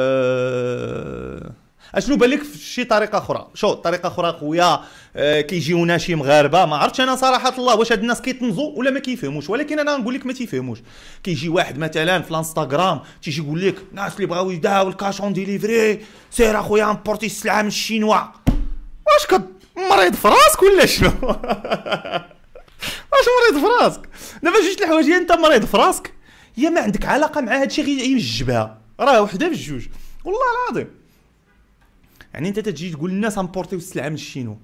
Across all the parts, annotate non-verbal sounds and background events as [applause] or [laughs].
أه اشنو بالك في شي طريقه اخرى شو طريقه اخرى خويا أه كيجيونا شي مغاربه ما عرفتش انا صراحه الله واش هاد الناس كيتنزو ولا ما كيفهموش ولكن انا نقول لك ما تيفهموش كيجي واحد مثلا في الانستغرام تيجي يقول لك الناس اللي بغاو يداو الكاش اون ديليفري سير اخويا امبورتي السلعه من الشينوا واش كد مريض في راسك ولا شنو [laughs] واش مريض في راسك دابا جوج الحوايج انت مريض في راسك يا ما عندك علاقه مع هادشي غير يجبها راه وحده في الجوج والله العظيم يعني انت تجي تقول للناس امبورتيو السلعه من الشينوا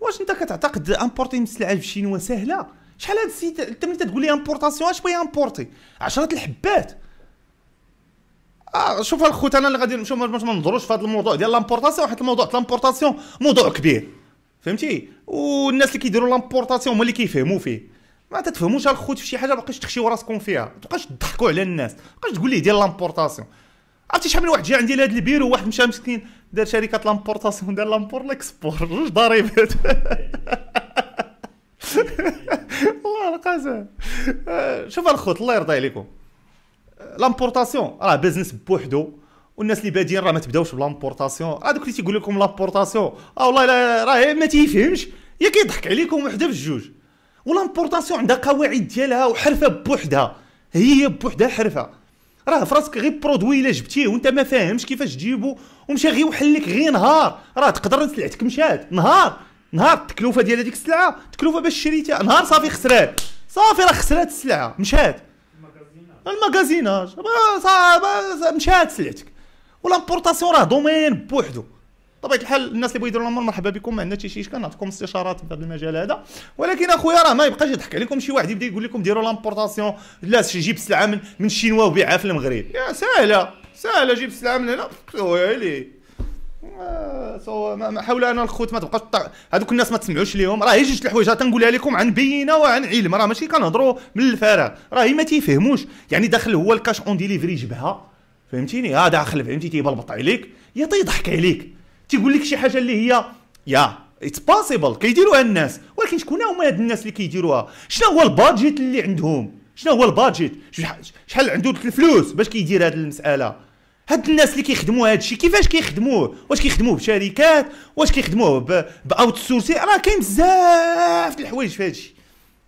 واش انت كتعتقد امبورتي السلعه في الشينوا سهله شحال هاد السيد انت ملي تقول لي امبورطاسيون اش بغي امبورتي 10 الحبات آه شوف الخوت انا اللي غادي نمشيو ما نهضروش في هذا الموضوع ديال لامبورطاسيون حيت الموضوع ديال لامبورطاسيون موضوع كبير فهمتي والناس اللي كيديروا لامبورطاسيون هما اللي كيفهموا فيه ما تتفهموش الخوت في شي حاجه ما بقيتش تخشيو راسكم فيها ما تبقاش تضحكوا على الناس ما تبقاش تقول لي ديال لامبورطاسيون عرفتي شحال من واحد جا عندي لهاد البيرو واحد مشى مسكين دار شركه لامبورتاسيون دار لامبور ليكسبور جوج ضريبات [laughs] والله القسم شوف الخوت الله يرضي عليكم لامبورتاسيون راه بيزنس بوحدو والناس اللي بادين راه ما تبداوش بلامبورتاسيون راه دوك اللي تيقول لكم لامبورتاسيون اه والله راه ما تيفهمش يا كيضحك عليكم وحده في الجوج ولامبورتاسيون عندها قواعد ديالها وحرفه بوحدها هي بوحدها حرفه راه فراسك غير برودوي الا جبتيه وانت ما فاهمش كيفاش تجيبو ومشى غير وحلك غير نهار راه تقدر سلعتك مشات نهار نهار التكلفه ديال هذيك السلعه التكلفه باش شريتها نهار صافي خسرات صافي راه خسرات السلعه مشات صافي مشات سلعتك ولامبورطاسيون راه دومين بوحدو طبيعه الحال الناس اللي بغيو يديروا الامور مرحبا بكم ما عندنا حتى شي اشكال نعطيكم استشارات في هذا المجال هذا ولكن اخويا راه ما يبقاش يضحك عليكم شي واحد يبدا يقول لكم ديروا لامبورطاسيون لا جيب سلعه من من الشينوا وبيعها في المغرب يا سهله سهله جيب سلعه من هنا ويلي آه، سو حاول انا الخوت ما تبقاش هذوك الناس ما تسمعوش ليهم راه جوج الحوايج تنقولها لكم عن بينه وعن علم راه ماشي كنهضروا من الفراغ راه ما تيفهموش يعني داخل هو الكاش اون ديليفري جبهه فهمتيني ها داخل فهمتي تيبلبط عليك يا تيضحك طيب عليك تيقول لك شي حاجه اللي هي يا اتس باسيبل كيديروها الناس ولكن شكون هما هاد الناس اللي كيديروها شنو هو البادجيت اللي عندهم شنو هو البادجيت شحال عنده ديك الفلوس باش كيدير هاد المساله هاد الناس اللي كيخدموا هاد الشيء كيفاش كيخدموه واش كيخدموه بشركات واش كيخدموه باوت سورسي راه كاين بزاف د الحوايج في هاد الشيء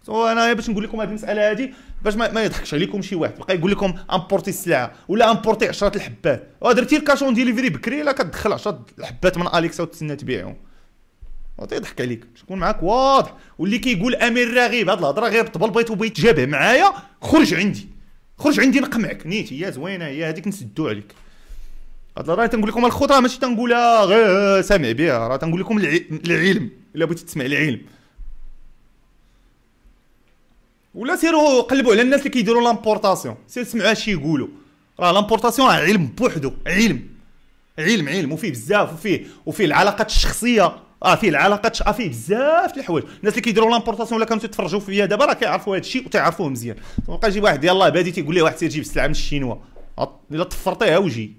وانا باش نقول لكم هذه المساله هذه باش ما, ما يضحكش عليكم شي واحد بقى يقول لكم امبورتي السلعه ولا امبورتي 10 الحبات أه، درتي الكاشون ديليفري بكري لا كتدخل 10 الحبات من اليكسا وتسنى تبيعهم تيضحك عليك شكون معاك واضح واللي كيقول امير راغب هاد الهضره غير بيت وبيت تجابه معايا خرج عندي خرج عندي نقمعك نيت هي زوينه هي هذيك نسدو عليك هاد الهضره تنقول لكم الخطره ماشي تنقولها غير سامع بها راه تنقول لكم العلم الا بغيتي تسمع العلم ولا سيروا قلبوا على الناس اللي كيديروا لامبورطاسيون سير سمعوا اش يقولوا راه لامبورطاسيون راه علم بوحدو علم علم علم وفيه بزاف وفيه وفيه العلاقات الشخصيه اه فيه العلاقات اه فيه بزاف د الحوايج الناس اللي كيديروا لامبورطاسيون ولا كانوا تيتفرجوا فيا دابا راه كيعرفوا هذا الشيء وتيعرفوه مزيان تبقى يجي واحد يلاه بادي تيقول لي واحد تيجيب السلعه من الشينوا الا طفرتيها وجهي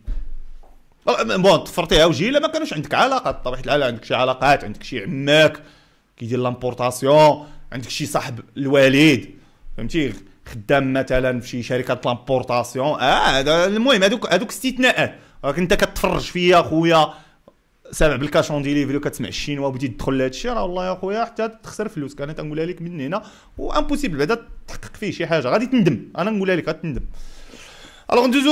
أه، بون طفرتيها وجهي الا ما كانوش عندك علاقه بطبيعه الحال عندك شي علاقات عندك شي عماك كيدير لامبورطاسيون عندك شي صاحب الوالد فهمتي خدام مثلا في شي شركه لامبورطاسيون اه المهم هذوك هذوك استثناءات راك انت كتفرج فيا خويا سامع بالكاش اون ديليفري وكتسمع الشينوا وبديتي تدخل لهذا الشيء راه والله يا خويا حتى تخسر فلوس انا تنقولها لك من هنا وامبوسيبل بعدا تحقق فيه شي حاجه غادي تندم انا نقولها لك تندم الوغ ندوزو